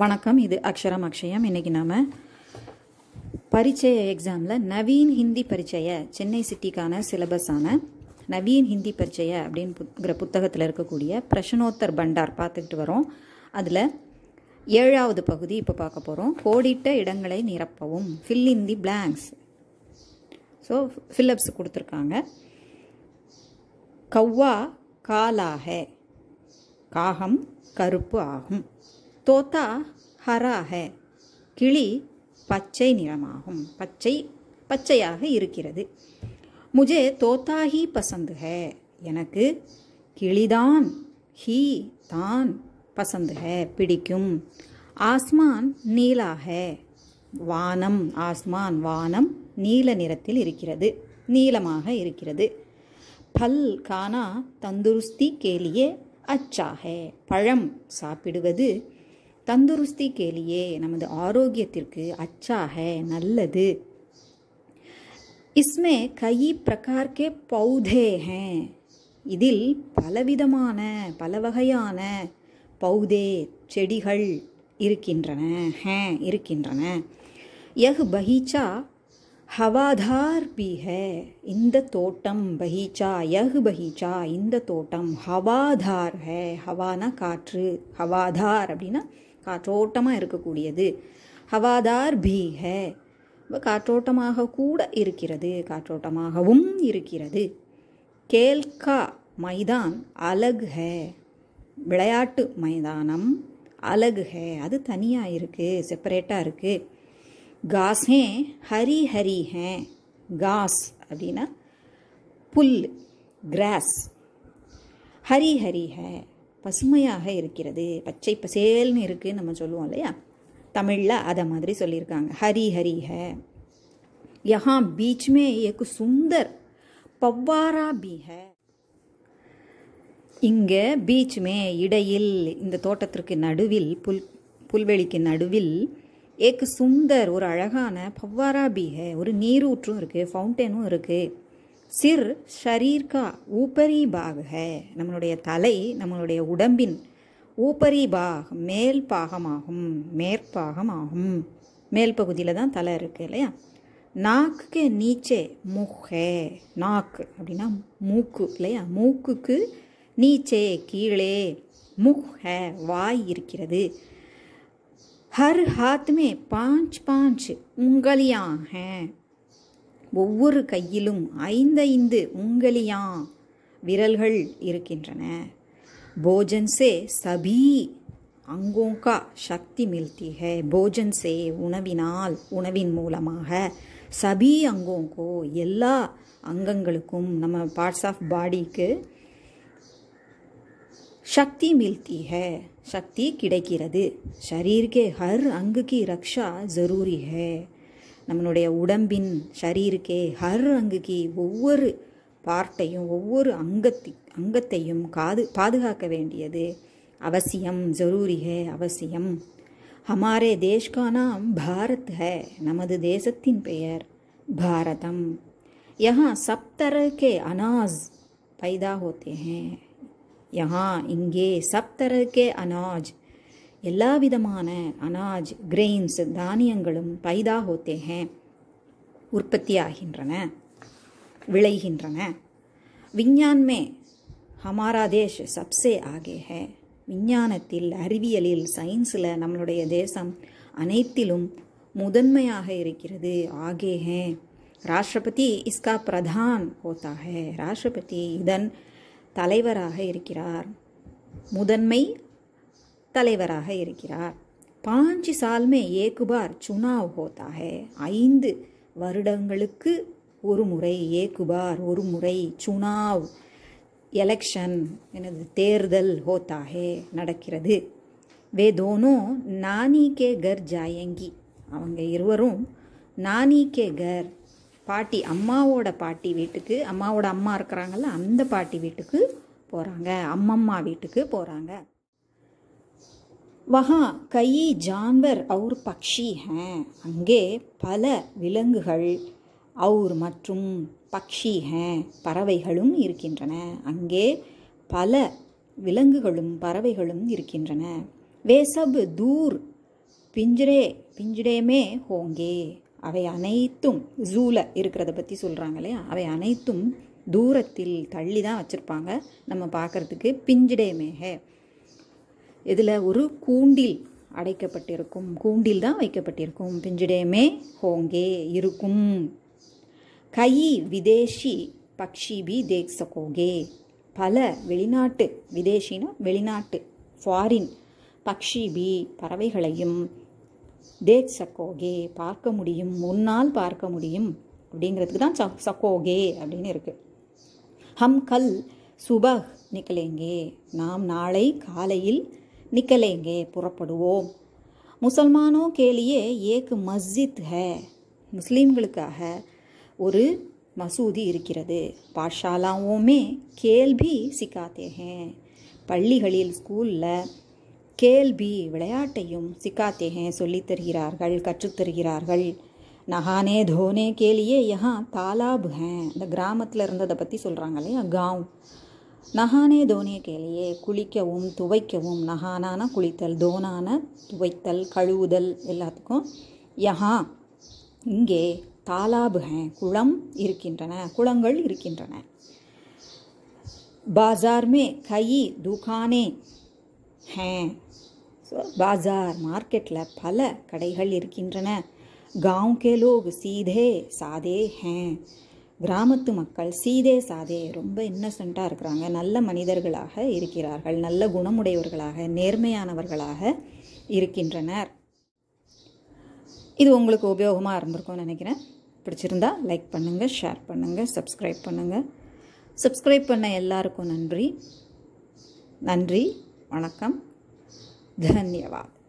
வணக்கம் இது அக்ஷரம் அக்ஷயம் இன்றைக்கி நாம பரிச்சய எக்ஸாமில் நவீன் ஹிந்தி பரிச்சய சென்னை சிட்டிக்கான சிலபஸான நவீன் ஹிந்தி பரிச்சய அப்படின்னு புத்தகத்தில் இருக்கக்கூடிய பிரஷனோத்தர் பண்டார் பார்த்துக்கிட்டு வரோம் அதில் ஏழாவது பகுதி இப்போ பார்க்க போகிறோம் கோடிட்ட இடங்களை நிரப்பவும் fill in the blanks so fill ups கொடுத்துருக்காங்க கவ்வா காலாக காகம் கருப்பு ஆகும் தோத்தா ஹரா கிளி பச்சை நிறமாகும் பச்சை பச்சையாக இருக்கிறது முஜே தோத்தா ஹி பசந்து ஹ எனக்கு கிளிதான் ஹீ தான் பசந்து ஹ பிடிக்கும் ஆஸ்மான் நீலா வானம் ஆஸ்மான் வானம் நீல நிறத்தில் இருக்கிறது நீலமாக இருக்கிறது பல் கானா தந்துருஸ்தி கேலியே அச்சாக பழம் சாப்பிடுவது தந்துருஸ்தி கேலியே நமது ஆரோக்கியத்திற்கு அச்சாக நல்லது இஸ்மே கை பிரகார்கே பௌதே पौधे இதில் பலவிதமான பல வகையான பௌதே செடிகள் இருக்கின்றன ஹே இருக்கின்றன யஹ் பகீச்சா ஹவாதார் பிஹ இந்த தோட்டம் பகீச்சா யஹ் பகீச்சா இந்த தோட்டம் ஹவாதார் ஹே ஹவானா காற்று ஹவாதார் அப்படின்னா காற்றோட்டமாக இருக்கக்கூடியது ஹவாதார் பி ஹே காற்றோட்டமாக கூட இருக்கிறது காற்றோட்டமாகவும் இருக்கிறது கேல்கா மைதான் அலகு ஹே விளையாட்டு மைதானம் அலகு அது தனியாக இருக்குது செப்பரேட்டாக இருக்குது காஸே ஹரி ஹரி ஹே காஸ் அப்படின்னா புல் கிராஸ் ஹரி ஹரி ஹே பசுமையாக இருக்கிறது பச்சை பசேல்னு இருக்குதுன்னு நம்ம சொல்லுவோம் இல்லையா தமிழில் அதை மாதிரி சொல்லியிருக்காங்க ஹரி ஹரி யஹா பீச்மே மே ஏக்கு சுந்தர் பவ்வாரா பீஹ இங்கே பீச் மே இடையில் இந்த தோட்டத்திற்கு நடுவில் புல் புல்வெளிக்கு நடுவில் ஏக்கு சுந்தர் ஒரு அழகான பவ்வாரா பீஹ ஒரு நீரூற்றும் இருக்குது ஃபவுண்டனும் இருக்குது சிர் ஷரீர்கா ஊப்பரி பாகக நம்மளுடைய தலை நம்மளுடைய உடம்பின் ஊப்பரி பாகம் மேல் பாகமாகும் மேற்பாகமாகும் மேல் பகுதியில் தான் தலை இருக்குது இல்லையா நாக்குக்கு நீச்சே முஹே நாக்கு அப்படின்னா மூக்கு இல்லையா மூக்குக்கு நீச்சே கீழே முஹ வாய் இருக்கிறது ஹர் ஹாத்மே பாஞ்ச் பாஞ்ச் உங்களியாக ஒவ்வொரு கையிலும் ஐந்தைந்து உங்களியா விரல்கள் இருக்கின்றன போஜன்சே சபி அங்கோங்கா சக்தி மில்த்திக போஜன்சே உணவினால் உணவின் மூலமாக சபி அங்கோங்கோ எல்லா அங்கங்களுக்கும் நம்ம பார்ட்ஸ் ஆஃப் பாடிக்கு சக்தி மில்தி சக்தி கிடைக்கிறது ஷரீர்கே ஹர் அங்குக்கு ரக்ஷா ஜரூரி ஹே நம்மளுடைய உடம்பின் ஷரீருக்கே ஹர் அங்குக்கு ஒவ்வொரு பார்ட்டையும் ஒவ்வொரு அங்கத்தி அங்கத்தையும் காது பாதுகாக்க வேண்டியது அவசியம் ஜரூரி ஹே அவசியம் ஹமாரே தேஷ்கா பாரத் ஹே நமது தேசத்தின் பெயர் பாரதம் யஹா சப் தரह அனாஸ் பைதா ஹோத்தே ஹே யஹா இங்கே சப் தரह கே அனாஜ் எல்லா விதமான அனாஜ் கிரெயின்ஸ் தானியங்களும் பைதா ஹோத்தேக உற்பத்தியாகின்றன விளைகின்றன விஞ்ஞான்மே ஹமாரா தேஷ் சப்சே ஆகே ஹே விஞ்ஞானத்தில் அறிவியலில் சயின்ஸில் நம்மளுடைய தேசம் அனைத்திலும் முதன்மையாக இருக்கிறது ஆகேக ராஷ்டிரபதி இஸ்கா பிரதான் ஹோத்தாக ராஷ்டிரபதி இதன் தலைவராக இருக்கிறார் முதன்மை தலைவராக இருக்கிறார் பாஞ்சி சால்மே ஏகுபார் சுனாவ் ஹோதாக ஐந்து வருடங்களுக்கு ஒரு முறை ஏகுபார் ஒரு முறை சுனாவ் எலெக்ஷன் எனது தேர்தல் ஹோத்தாக நடக்கிறது வேதோனோ நானி கே கர் ஜாயங்கி அவங்க இருவரும் நானி கே கர் பாட்டி அம்மாவோட பாட்டி வீட்டுக்கு அம்மாவோட அம்மா இருக்கிறாங்கல்ல அந்த பாட்டி வீட்டுக்கு போகிறாங்க அம்மம்மா வீட்டுக்கு போகிறாங்க வஹா கையி ஜான்வர் அவர் பக்ஷி ஹேன் அங்கே பல விலங்குகள் அவுர் மற்றும் பக்ஷி ஹேன் பறவைகளும் இருக்கின்றன அங்கே பல விலங்குகளும் பறவைகளும் இருக்கின்றன வேசப் தூர் பிஞ்சரே பிஞ்சரேமே ஹோங்கே அவை அனைத்தும் ஜூவில் இருக்கிறத பற்றி சொல்கிறாங்க இல்லையா அவை அனைத்தும் தூரத்தில் தள்ளி தான் வச்சுருப்பாங்க நம்ம பார்க்குறதுக்கு பிஞ்சடேமேஹே இதில் ஒரு கூண்டில் அடைக்கப்பட்டிருக்கும் கூண்டில் தான் வைக்கப்பட்டிருக்கும் பிஞ்சிடேமே ஹோங்கே இருக்கும் கை விதேஷி பக்ஷி பி தேக் சகோகே பல வெளிநாட்டு விதேஷினா வெளிநாட்டு ஃபாரின் பக்ஷி பி பறவைகளையும் தேக் சக்கோகே பார்க்க முடியும் முன்னால் பார்க்க முடியும் அப்படிங்கிறதுக்கு தான் சக் சக்கோகே அப்படின்னு இருக்குது ஹம் கல் சுபஹ் நிக்கலேங்கே நாம் நாளை காலையில் நிக்கலேங்கே புறப்படுவோம் முசல்மானோ கேலியே ஏக் மஸ்ஜித் ஹே முஸ்லீம்களுக்காக ஒரு மசூதி இருக்கிறது பாஷாலாவோமே கேள்வி சிக்காத்தேகே ஹே பள்ளிகளில் ஸ்கூலில் கேள்வி விளையாட்டையும் சிக்காத்தேகே சொல்லித்தருகிறார்கள் கற்றுத்தருகிறார்கள் நகானே தோனே கேலியே யஹா தாலாப் ஹே இந்த கிராமத்தில் இருந்ததை பற்றி சொல்கிறாங்க இல்லையா காவ் நகானே தோனிய கேளையே குளிக்கவும் துவைக்கவும் நகானான குளித்தல் தோனான துவைத்தல் கழுவுதல் எல்லாத்துக்கும் யஹா இங்கே தாலாபுகன் குளம் இருக்கின்றன குளங்கள் இருக்கின்றன பாசார்மே கை துகானே ஹே ஸோ பாசார் மார்க்கெட்டில் பல கடைகள் இருக்கின்றன காவ்கே லோக் சீதே சாதே ஹேன் கிராமத்து மக்கள் சீதே சாதே ரொம்ப இன்னசென்ட்டாக இருக்கிறாங்க நல்ல மனிதர்களாக இருக்கிறார்கள் நல்ல குணமுடையவர்களாக நேர்மையானவர்களாக இருக்கின்றனர் இது உங்களுக்கு உபயோகமாக இருந்திருக்கும்னு நினைக்கிறேன் பிடிச்சிருந்தா லைக் பண்ணுங்கள் ஷேர் பண்ணுங்கள் சப்ஸ்கிரைப் பண்ணுங்கள் சப்ஸ்கிரைப் பண்ண எல்லாருக்கும் நன்றி நன்றி வணக்கம் தன்யவாத்